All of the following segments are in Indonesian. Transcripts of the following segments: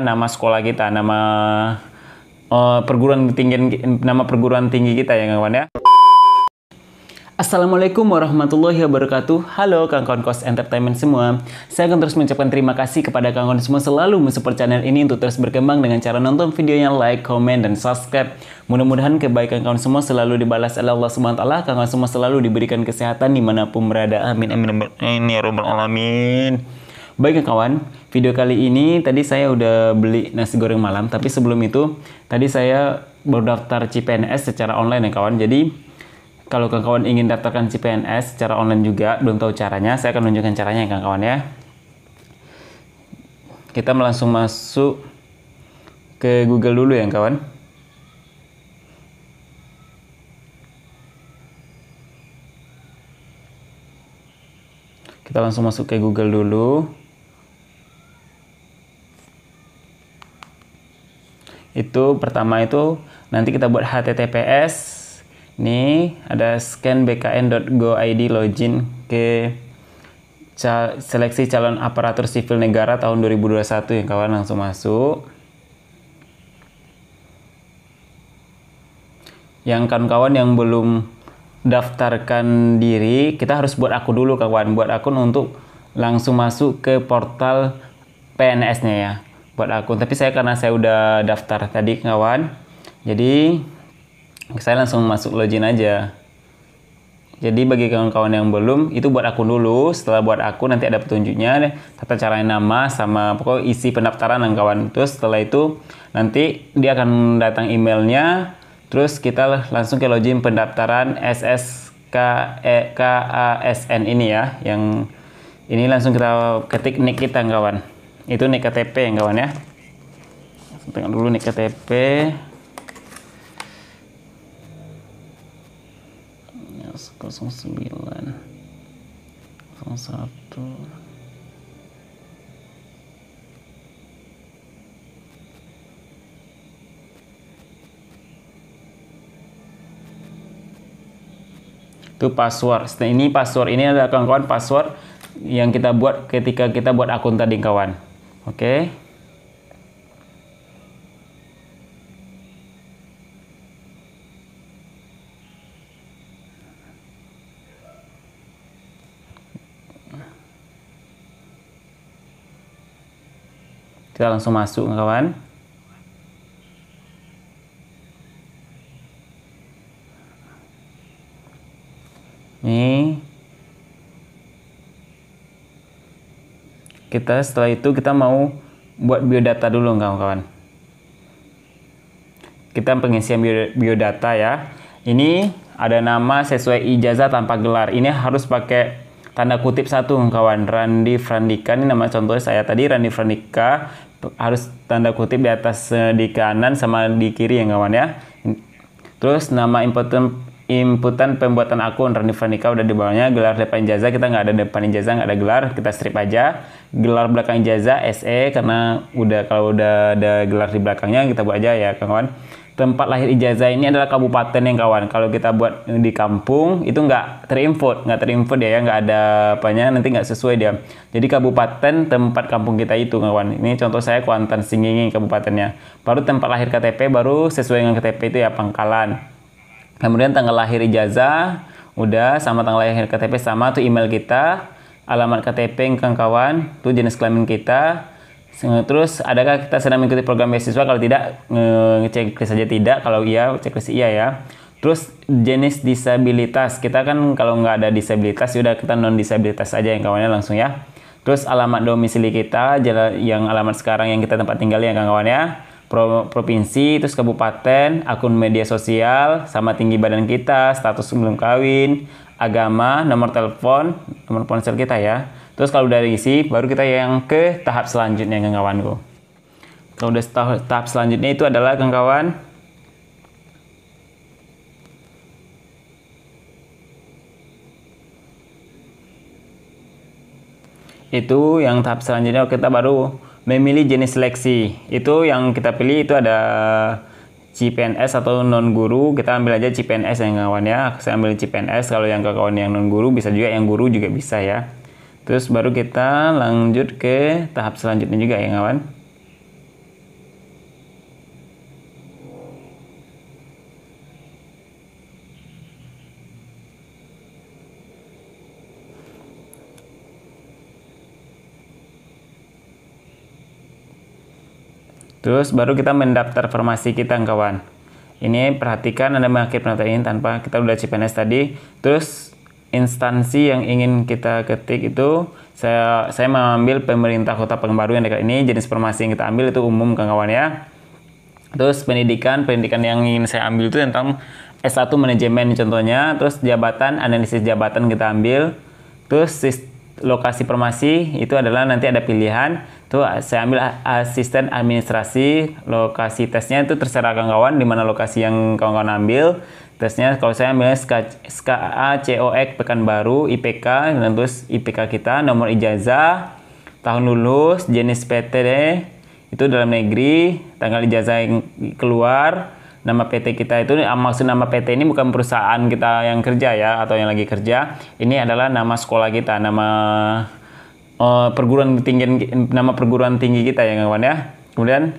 nama sekolah kita, nama uh, perguruan tinggi nama perguruan tinggi kita ya kawan ya. Assalamualaikum warahmatullahi wabarakatuh. Halo Kang Konkos Entertainment semua. Saya akan terus mengucapkan terima kasih kepada Kang Kon semua selalu mensupport channel ini untuk terus berkembang dengan cara nonton videonya, like, comment dan subscribe. Mudah-mudahan kebaikan kawan semua selalu dibalas oleh Allah SWT wa taala. semua selalu diberikan kesehatan dimanapun berada. Amin amin amin ya rabbal alamin. Baik ya kawan, video kali ini tadi saya udah beli nasi goreng malam, tapi sebelum itu tadi saya baru daftar CPNS secara online ya kawan. Jadi kalau kawan kawan ingin daftarkan CPNS secara online juga, belum tahu caranya, saya akan menunjukkan caranya ya kawan kawan ya. Kita langsung masuk ke Google dulu ya kawan. Kita langsung masuk ke Google dulu. itu pertama itu nanti kita buat https nih ada scan bkn.go.id login ke cal seleksi calon aparatur sipil negara tahun 2021 yang kawan langsung masuk yang kawan-kawan yang belum daftarkan diri kita harus buat aku dulu kawan buat akun untuk langsung masuk ke portal PNS-nya ya buat akun tapi saya karena saya udah daftar tadi kawan jadi saya langsung masuk login aja jadi bagi kawan-kawan yang belum itu buat akun dulu setelah buat akun nanti ada petunjuknya tata cara nama sama pokok isi pendaftaran dan kawan terus setelah itu nanti dia akan datang emailnya terus kita langsung ke login pendaftaran sskkasn e ini ya yang ini langsung kita ketik nick kita kawan itu nik KTP ya kawan ya tengok dulu nik KTP yes, 09 01 itu password. nah Ini password ini adalah kawan-kawan password yang kita buat ketika kita buat akun tadi kawan. Oke. Kita langsung masuk kawan. Nih kita setelah itu kita mau buat biodata dulu kawan-kawan kita pengisian biodata ya ini ada nama sesuai ijazah tanpa gelar ini harus pakai tanda kutip satu kawan Randi Frandika ini nama contohnya saya tadi Randi Frandika harus tanda kutip di atas eh, di kanan sama di kiri ya kawan ya terus nama inputan inputan pembuatan akun Randi Frandika udah di bawahnya gelar depan ijazah kita nggak ada depan ijazah nggak ada gelar kita strip aja gelar belakang jaza SE karena udah kalau udah ada gelar di belakangnya kita buat aja ya kawan tempat lahir ijazah ini adalah kabupaten yang kawan kalau kita buat di kampung itu nggak terinput nggak terinput ya nggak ada apanya nanti nggak sesuai dia jadi kabupaten tempat kampung kita itu kawan ini contoh saya Kuantan Singingi kabupatennya baru tempat lahir KTP baru sesuai dengan KTP itu ya Pangkalan kemudian tanggal lahir ijazah udah sama tanggal lahir KTP sama tuh email kita alamat KTP kang kawan itu jenis kelamin kita terus adakah kita sedang mengikuti program beasiswa kalau tidak ngecek saja tidak kalau iya cek checklist iya ya terus jenis disabilitas kita kan kalau nggak ada disabilitas sudah ya kita non disabilitas aja yang kawannya langsung ya terus alamat domisili kita jalan yang alamat sekarang yang kita tempat tinggal ya kawan-kawan ya provinsi, terus kabupaten, akun media sosial, sama tinggi badan kita, status belum kawin, agama, nomor telepon, nomor ponsel kita ya. Terus kalau udah diisi, baru kita yang ke tahap selanjutnya kawan-kawanku. Kalau udah tahap, tahap selanjutnya itu adalah kawan-kawan itu yang tahap selanjutnya kita baru memilih jenis seleksi. Itu yang kita pilih itu ada CPNS atau non guru kita ambil aja CPNS yang kawan ya saya ambil CPNS kalau yang kawan yang non guru bisa juga yang guru juga bisa ya terus baru kita lanjut ke tahap selanjutnya juga ya kawan Terus baru kita mendaftar formasi kita kawan. Ini perhatikan Anda mengakhir pendaftaran ini tanpa kita udah CPNS tadi. Terus instansi yang ingin kita ketik itu saya saya mengambil pemerintah kota pengembaru yang dekat ini jenis formasi yang kita ambil itu umum kawan ya. Terus pendidikan, pendidikan yang ingin saya ambil itu tentang S1 manajemen contohnya, terus jabatan, analisis jabatan kita ambil, terus lokasi formasi itu adalah nanti ada pilihan itu eh, saya ambil eh, asisten administrasi lokasi tesnya itu terserah kawan-kawan di mana lokasi yang kawan-kawan ambil tesnya kalau saya ambil SKA cox Pekanbaru IPK dan terus IPK kita nomor ijazah tahun lulus jenis PT itu dalam negeri tanggal ijazah yang keluar nama PT kita itu ah, maksud nama PT ini bukan perusahaan kita yang kerja ya atau yang lagi kerja ini adalah nama sekolah kita nama uh, perguruan tinggi nama perguruan tinggi kita ya kawan ya. Kemudian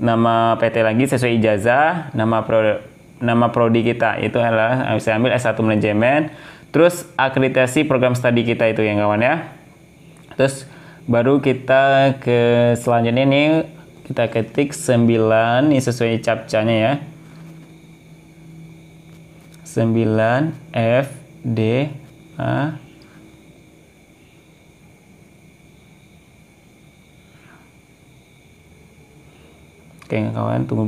nama PT lagi sesuai ijazah, nama pro, nama prodi kita itu adalah bisa eh, ambil S1 manajemen. Terus akreditasi program studi kita itu ya kawan ya. Terus baru kita ke selanjutnya ini kita ketik 9 ini sesuai capcanya ya. 9 F D A Oke kawan, tunggu.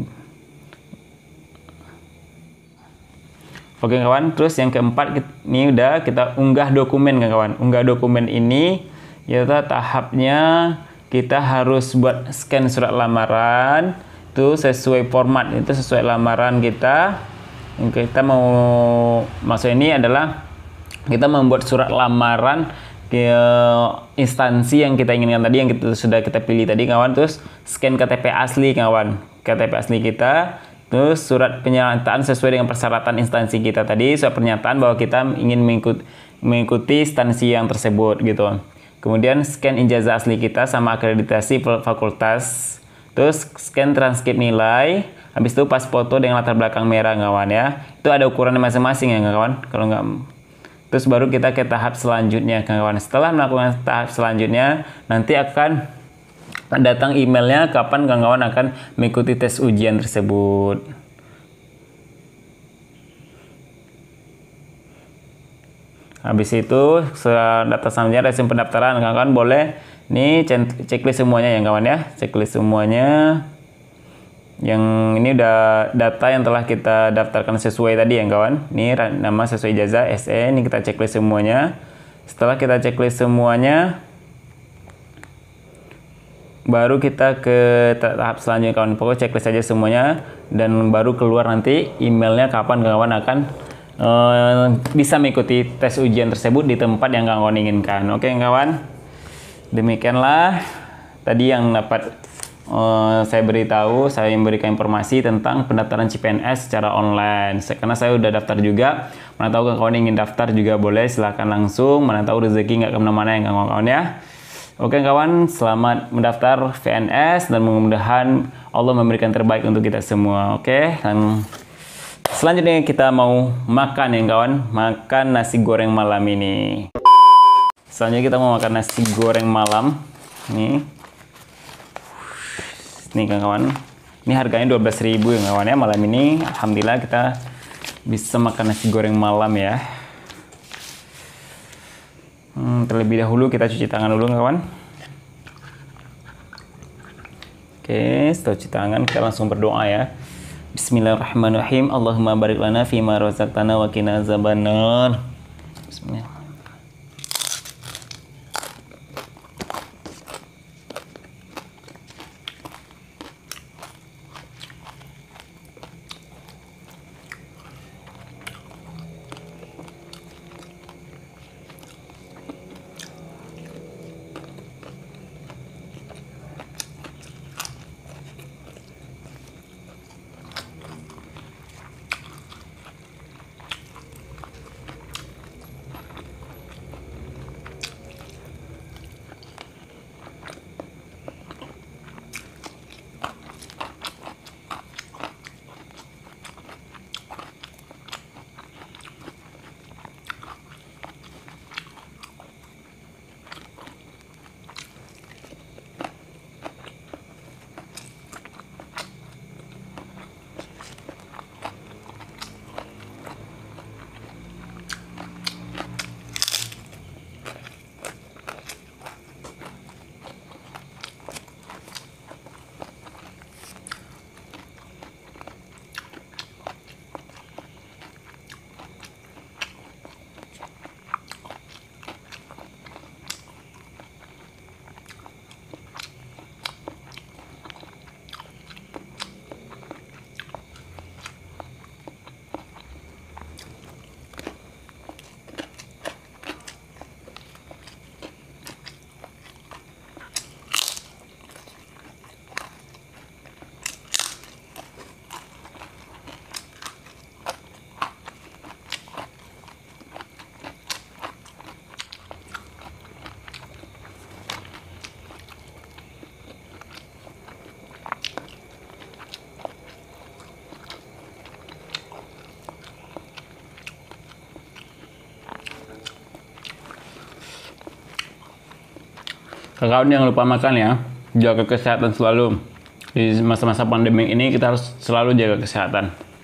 Oke kawan, terus yang keempat ini udah kita unggah dokumen kan kawan. Unggah dokumen ini yaitu tahapnya kita harus buat scan surat lamaran itu sesuai format itu sesuai lamaran kita yang kita mau masuk ini adalah kita membuat surat lamaran ke eh, instansi yang kita inginkan tadi yang kita sudah kita pilih tadi kawan terus scan KTP asli kawan KTP asli kita terus surat pernyataan sesuai dengan persyaratan instansi kita tadi surat pernyataan bahwa kita ingin mengikut, mengikuti instansi yang tersebut gitu kemudian scan ijazah asli kita sama akreditasi fakultas terus scan transkrip nilai habis itu pas foto dengan latar belakang merah kawan ya itu ada ukuran masing-masing ya kawan kalau nggak Terus baru kita ke tahap selanjutnya kawan. Setelah melakukan tahap selanjutnya, nanti akan datang emailnya kapan kawan akan mengikuti tes ujian tersebut. Habis itu data selanjutnya resim pendaftaran kawan-kawan boleh nih checklist semuanya ya kawan ya, checklist semuanya. Yang ini udah data yang telah kita daftarkan sesuai tadi ya kawan. Ini nama sesuai jasa SE, ini kita checklist semuanya. Setelah kita checklist semuanya, baru kita ke tahap selanjutnya kawan. Pokoknya checklist aja semuanya dan baru keluar nanti emailnya kapan kawan akan uh, bisa mengikuti tes ujian tersebut di tempat yang kawan inginkan. Oke kawan, demikianlah tadi yang dapat Eh, saya beritahu, saya memberikan informasi tentang pendaftaran CPNS secara online. Karena saya sudah daftar juga. Mana tahu kawan ingin daftar juga boleh, silahkan langsung. Mana tahu rezeki nggak kemana-mana ya kawan-kawan ya. Oke kawan, selamat mendaftar VNS dan mudah-mudahan Allah memberikan terbaik untuk kita semua. Oke, dan selanjutnya kita mau makan ya kawan, makan nasi goreng malam ini. Selanjutnya kita mau makan nasi goreng malam. Nih, Nih kawan-kawan, ini harganya 12.000 ya kawan ya. Malam ini alhamdulillah kita bisa makan nasi goreng malam ya. Hmm, terlebih dahulu kita cuci tangan dulu kawan. Oke, setelah cuci tangan kita langsung berdoa ya. Bismillahirrahmanirrahim. Allahumma barik lana fima razaqtana wa Kakak jangan lupa makan ya, jaga kesehatan selalu. Di masa-masa pandemi ini kita harus selalu jaga kesehatan.